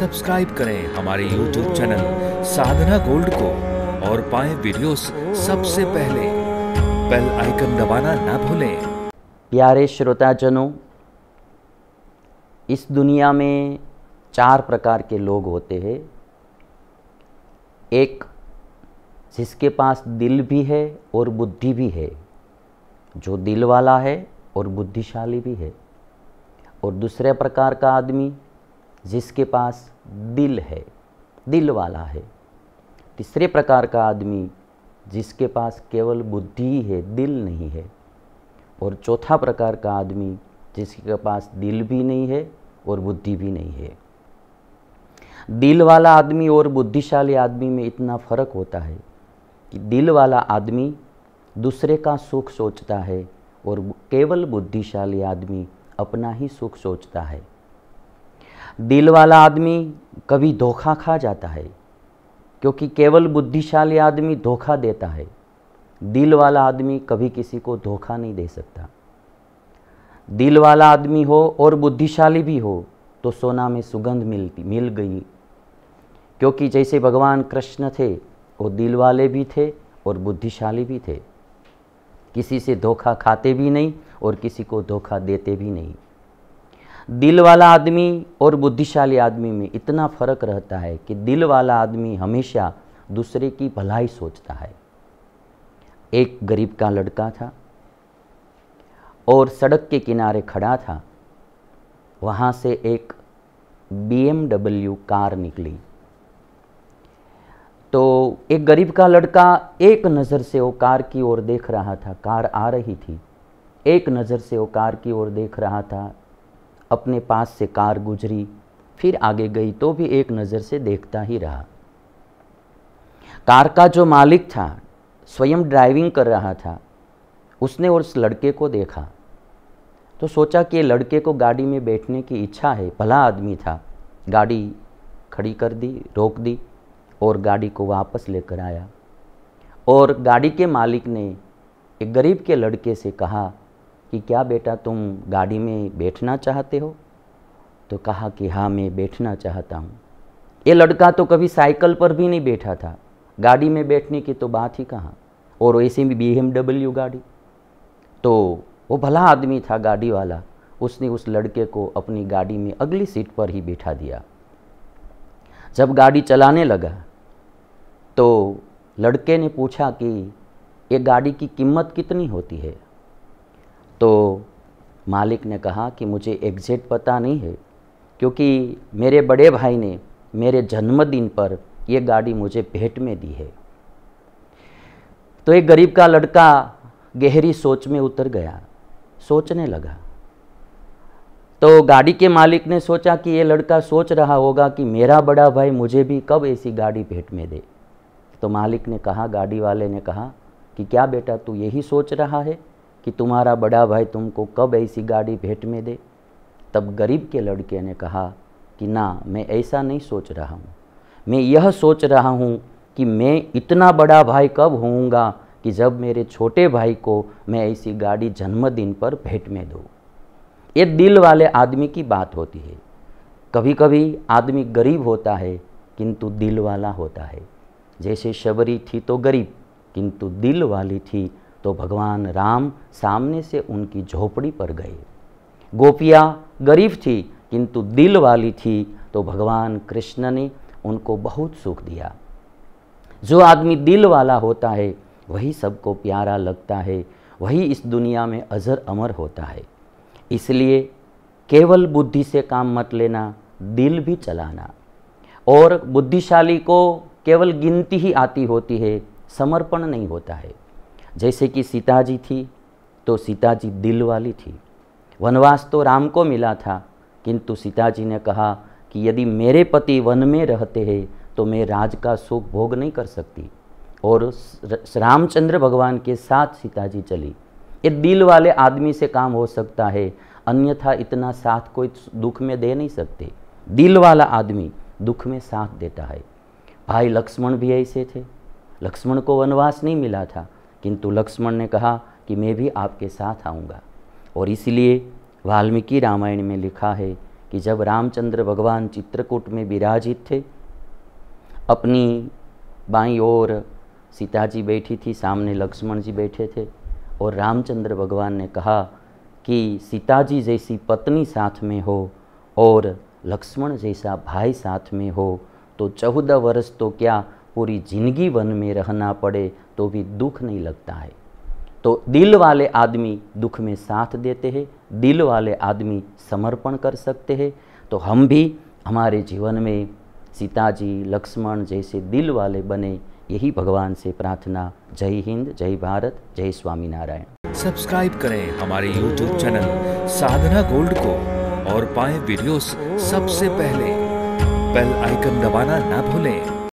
subscribe करें हमारे YouTube channel साधना gold को और पाएं वीडियोस सबसे पहले बेल आइकन दबाना ना भूलें प्यारे श्रोताजनों इस दुनिया में चार प्रकार के लोग होते हैं एक जिसके पास दिल भी है और बुद्धि भी है जो दिल वाला है और बुद्धिशाली भी है और दूसरे प्रकार का आदमी जिसके पास दिल है दिल वाला है तीसरे प्रकार का आदमी जिसके पास केवल बुद्धि है दिल नहीं है और चौथा प्रकार का आदमी जिसके पास दिल भी नहीं है और बुद्धि भी नहीं है दिल वाला आदमी और बुद्धिशाली आदमी में इतना फ़र्क होता है कि दिल वाला आदमी दूसरे का सुख सोचता है और केवल बुद्धिशाली आदमी अपना ही सुख सोचता है दिल वाला आदमी कभी धोखा खा जाता है क्योंकि केवल बुद्धिशाली आदमी धोखा देता है दिल वाला आदमी कभी किसी को धोखा नहीं दे सकता दिल वाला आदमी हो और बुद्धिशाली भी हो तो सोना में सुगंध मिलती मिल गई क्योंकि जैसे भगवान कृष्ण थे वो दिल वाले भी थे और बुद्धिशाली भी थे किसी से धोखा खाते भी नहीं और किसी को धोखा देते भी नहीं दिल वाला आदमी और बुद्धिशाली आदमी में इतना फ़र्क रहता है कि दिल वाला आदमी हमेशा दूसरे की भलाई सोचता है एक गरीब का लड़का था और सड़क के किनारे खड़ा था वहाँ से एक बी कार निकली तो एक गरीब का लड़का एक नज़र से वो कार की ओर देख रहा था कार आ रही थी एक नज़र से वो कार की ओर देख रहा था अपने पास से कार गुजरी फिर आगे गई तो भी एक नज़र से देखता ही रहा कार का जो मालिक था स्वयं ड्राइविंग कर रहा था उसने और उस लड़के को देखा तो सोचा कि लड़के को गाड़ी में बैठने की इच्छा है भला आदमी था गाड़ी खड़ी कर दी रोक दी और गाड़ी को वापस लेकर आया और गाड़ी के मालिक ने एक गरीब के लड़के से कहा कि क्या बेटा तुम गाड़ी में बैठना चाहते हो तो कहा कि हाँ मैं बैठना चाहता हूँ ये लड़का तो कभी साइकिल पर भी नहीं बैठा था गाड़ी में बैठने की तो बात ही कहाँ और ऐसे भी बी एम डब्ल्यू गाड़ी तो वो भला आदमी था गाड़ी वाला उसने उस लड़के को अपनी गाड़ी में अगली सीट पर ही बैठा दिया जब गाड़ी चलाने लगा तो लड़के ने पूछा कि ये गाड़ी की कीमत कितनी होती है तो मालिक ने कहा कि मुझे एग्जैक्ट पता नहीं है क्योंकि मेरे बड़े भाई ने मेरे जन्मदिन पर ये गाड़ी मुझे भेंट में दी है तो एक गरीब का लड़का गहरी सोच में उतर गया सोचने लगा तो गाड़ी के मालिक ने सोचा कि ये लड़का सोच रहा होगा कि मेरा बड़ा भाई मुझे भी कब ऐसी गाड़ी भेंट में दे तो मालिक ने कहा गाड़ी वाले ने कहा कि क्या बेटा तू यही सोच रहा है कि तुम्हारा बड़ा भाई तुमको कब ऐसी गाड़ी भेंट में दे तब गरीब के लड़के ने कहा कि ना मैं ऐसा नहीं सोच रहा हूँ मैं यह सोच रहा हूँ कि मैं इतना बड़ा भाई कब होऊंगा कि जब मेरे छोटे भाई को मैं ऐसी गाड़ी जन्मदिन पर भेंट में दूँ ये दिल वाले आदमी की बात होती है कभी कभी आदमी गरीब होता है किंतु दिल वाला होता है जैसे शबरी थी तो गरीब किंतु दिल वाली थी तो भगवान राम सामने से उनकी झोपड़ी पर गए गोपिया गरीब थी किंतु दिल वाली थी तो भगवान कृष्ण ने उनको बहुत सुख दिया जो आदमी दिल वाला होता है वही सबको प्यारा लगता है वही इस दुनिया में अजर अमर होता है इसलिए केवल बुद्धि से काम मत लेना दिल भी चलाना और बुद्धिशाली को केवल गिनती ही आती होती है समर्पण नहीं होता है जैसे कि सीता जी थी तो सीता जी दिल वाली थी वनवास तो राम को मिला था किंतु सीता जी ने कहा कि यदि मेरे पति वन में रहते हैं तो मैं राज का सुख भोग नहीं कर सकती और रामचंद्र भगवान के साथ सीता जी चली ये दिल वाले आदमी से काम हो सकता है अन्यथा इतना साथ कोई दुख में दे नहीं सकते दिल वाला आदमी दुख में साथ देता है भाई लक्ष्मण भी ऐसे थे लक्ष्मण को वनवास नहीं मिला था किंतु लक्ष्मण ने कहा कि मैं भी आपके साथ आऊँगा और इसलिए वाल्मीकि रामायण में लिखा है कि जब रामचंद्र भगवान चित्रकूट में विराजित थे अपनी बाई ओर सीता जी बैठी थी सामने लक्ष्मण जी बैठे थे और रामचंद्र भगवान ने कहा कि सीता जी जैसी पत्नी साथ में हो और लक्ष्मण जैसा भाई साथ में हो तो चौदह वर्ष तो क्या पूरी जिंदगी वन में रहना पड़े तो भी दुख नहीं लगता है तो दिल वाले आदमी दुख में साथ देते हैं दिल वाले आदमी समर्पण कर सकते हैं तो हम भी हमारे जीवन में सीताजी लक्ष्मण जैसे दिल वाले बने यही भगवान से प्रार्थना जय हिंद जय भारत जय स्वामीनारायण सब्सक्राइब करें हमारे यूट्यूब चैनल साधना गोल्ड को और पाए वीडियोस सबसे पहले बेल आइकन दबाना ना भूलें